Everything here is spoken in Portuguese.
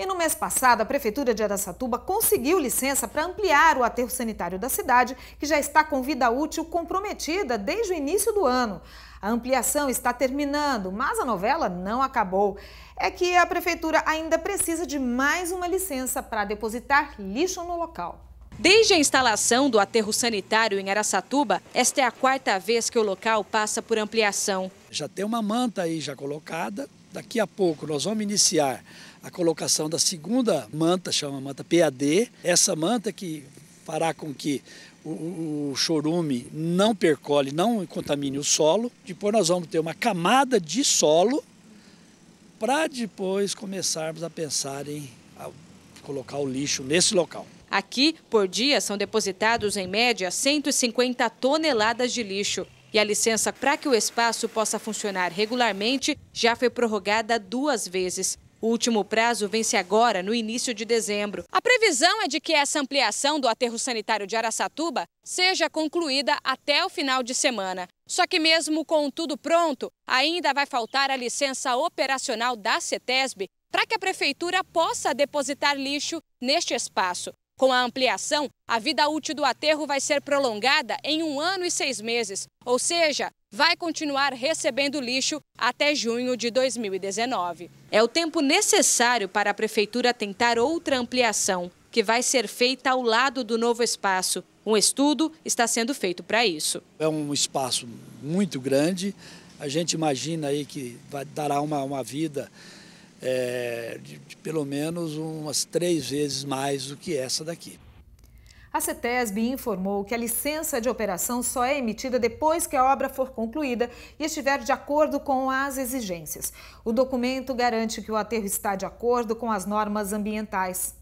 E no mês passado, a Prefeitura de Aracatuba conseguiu licença para ampliar o aterro sanitário da cidade, que já está com vida útil comprometida desde o início do ano. A ampliação está terminando, mas a novela não acabou. É que a Prefeitura ainda precisa de mais uma licença para depositar lixo no local. Desde a instalação do aterro sanitário em Aracatuba, esta é a quarta vez que o local passa por ampliação. Já tem uma manta aí já colocada, Daqui a pouco nós vamos iniciar a colocação da segunda manta, chama manta PAD. Essa manta que fará com que o, o chorume não percole, não contamine o solo. Depois nós vamos ter uma camada de solo para depois começarmos a pensar em colocar o lixo nesse local. Aqui, por dia, são depositados em média 150 toneladas de lixo. E a licença para que o espaço possa funcionar regularmente já foi prorrogada duas vezes. O último prazo vence agora, no início de dezembro. A previsão é de que essa ampliação do aterro sanitário de Araçatuba seja concluída até o final de semana. Só que mesmo com tudo pronto, ainda vai faltar a licença operacional da CETESB para que a prefeitura possa depositar lixo neste espaço. Com a ampliação, a vida útil do aterro vai ser prolongada em um ano e seis meses, ou seja, vai continuar recebendo lixo até junho de 2019. É o tempo necessário para a Prefeitura tentar outra ampliação, que vai ser feita ao lado do novo espaço. Um estudo está sendo feito para isso. É um espaço muito grande, a gente imagina aí que vai, dará uma, uma vida é, de, de pelo menos umas três vezes mais do que essa daqui. A CETESB informou que a licença de operação só é emitida depois que a obra for concluída e estiver de acordo com as exigências. O documento garante que o aterro está de acordo com as normas ambientais.